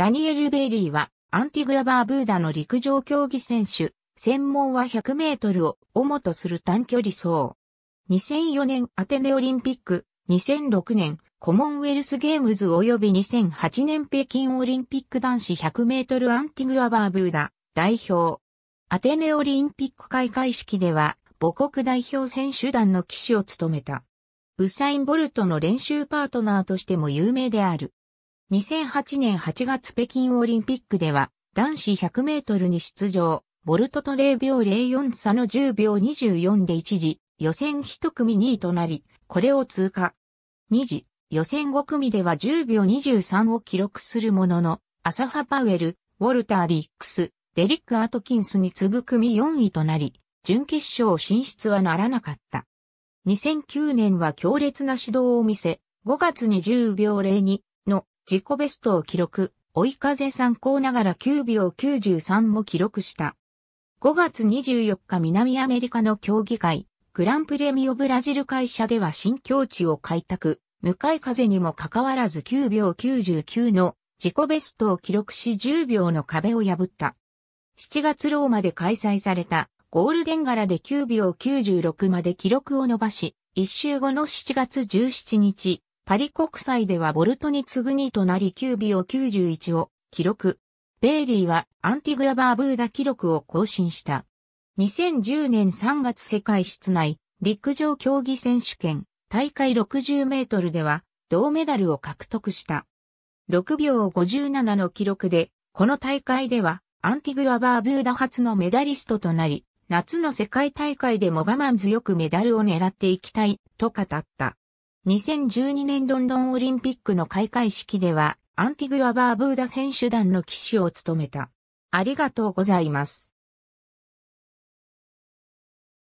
ダニエル・ベイリーは、アンティグラ・バーブーダの陸上競技選手、専門は100メートルを主とする短距離走。2004年アテネオリンピック、2006年コモンウェルスゲームズ及び2008年北京オリンピック男子100メートルアンティグラ・バーブーダ代表。アテネオリンピック開会式では母国代表選手団の旗手を務めた。ウサイン・ボルトの練習パートナーとしても有名である。2008年8月北京オリンピックでは男子100メートルに出場、ボルトと0秒04差の10秒24で一時、予選1組2位となり、これを通過。二時、予選5組では10秒23を記録するものの、アサハ・パウエル、ウォルター・ディックス、デリック・アトキンスに次ぐ組4位となり、準決勝進出はならなかった。2009年は強烈な指導を見せ、5月に10秒02、自己ベストを記録、追い風参考ながら9秒93も記録した。5月24日南アメリカの競技会、グランプレミオブラジル会社では新境地を開拓、向かい風にもかかわらず9秒99の自己ベストを記録し10秒の壁を破った。7月ローマで開催されたゴールデン柄で9秒96まで記録を伸ばし、1週後の7月17日、パリ国際ではボルトに次ぐ2となり9秒91を記録。ベイリーはアンティグラバーブーダ記録を更新した。2010年3月世界室内陸上競技選手権大会60メートルでは銅メダルを獲得した。6秒57の記録で、この大会ではアンティグラバーブーダ初のメダリストとなり、夏の世界大会でも我慢強くメダルを狙っていきたいと語った。2012年ロンドンオリンピックの開会式では、アンティグア・バーブーダ選手団の騎手を務めた。ありがとうございます。